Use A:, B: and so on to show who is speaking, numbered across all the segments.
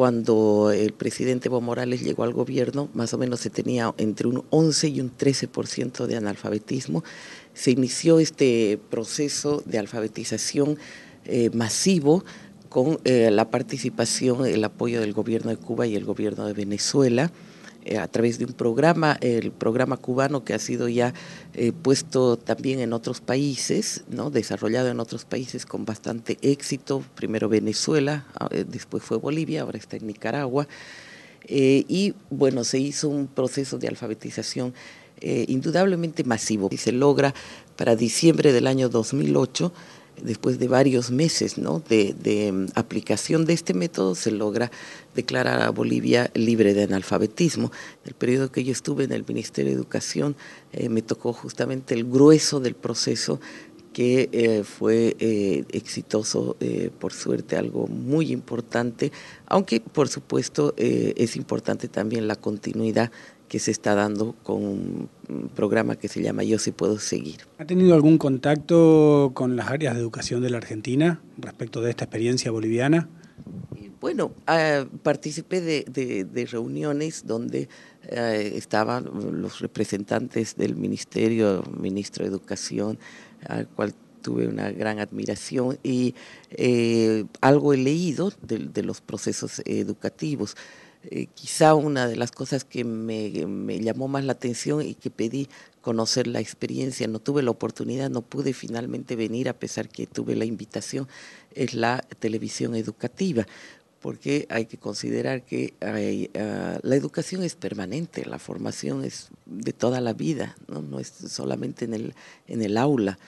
A: cuando el presidente Evo Morales llegó al gobierno, más o menos se tenía entre un 11 y un 13% de analfabetismo. Se inició este proceso de alfabetización eh, masivo con eh, la participación, el apoyo del gobierno de Cuba y el gobierno de Venezuela. Eh, a través de un programa, el programa cubano que ha sido ya eh, puesto también en otros países, ¿no? desarrollado en otros países con bastante éxito, primero Venezuela, ah, eh, después fue Bolivia, ahora está en Nicaragua. y bueno, se hizo un proceso de alfabetización indudablemente masivo y se logra para diciembre del año 2008 después de varios meses ¿no? de, mm, aplicación de este método, se logra declarar a Bolivia libre de analfabetismo. En el periodo que yo estuve en el Ministerio de Educación eh, me tocó justamente el grueso del proceso que eh, fue eh, exitoso, por suerte, algo muy importante, aunque por supuesto es importante también la continuidad que se está dando con un programa que se llama Yo si puedo seguir. ¿Ha tenido algún contacto con las áreas de educación de la Argentina respecto de esta experiencia boliviana? Eh, bueno, ah, participé de, reuniones donde eh, estaban los representantes del ministerio, ministro de Educación, al cual tuve una gran admiración y eh, algo he leído de, los procesos educativos. Eh, quizá una de las cosas que me, llamó más la atención y que pedí conocer la experiencia, no tuve la oportunidad, no pude finalmente venir a pesar que tuve la invitación, es la televisión educativa, porque hay que considerar que ah, la educación es permanente, la formación es de toda la vida, no, no es solamente en el, en el aula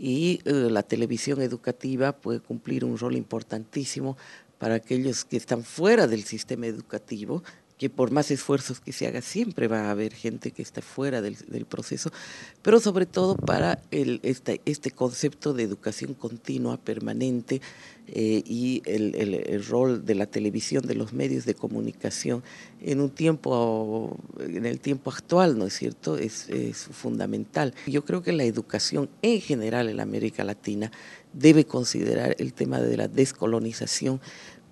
A: y eh, la televisión educativa puede cumplir un rol importantísimo para aquellos que están fuera del sistema educativo, que por más esfuerzos que se haga, siempre va a haber gente que está fuera del, proceso, pero sobre todo para este, este, concepto de educación continua, permanente, eh, y el, rol de la televisión, de los medios de comunicación en un tiempo, en el tiempo actual, ¿no es cierto? Es, fundamental. Yo creo que la educación en general en América Latina debe considerar el tema de la descolonización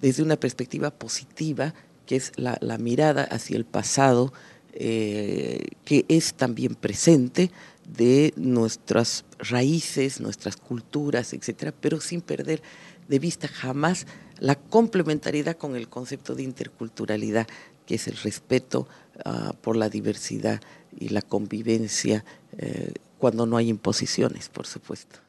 A: desde una perspectiva positiva que es la, mirada hacia el pasado, eh, que es también presente de nuestras raíces, nuestras culturas, etcétera, pero sin perder de vista jamás la complementariedad con el concepto de interculturalidad, que es el respeto ah, por la diversidad y la convivencia eh, cuando no hay imposiciones, por supuesto.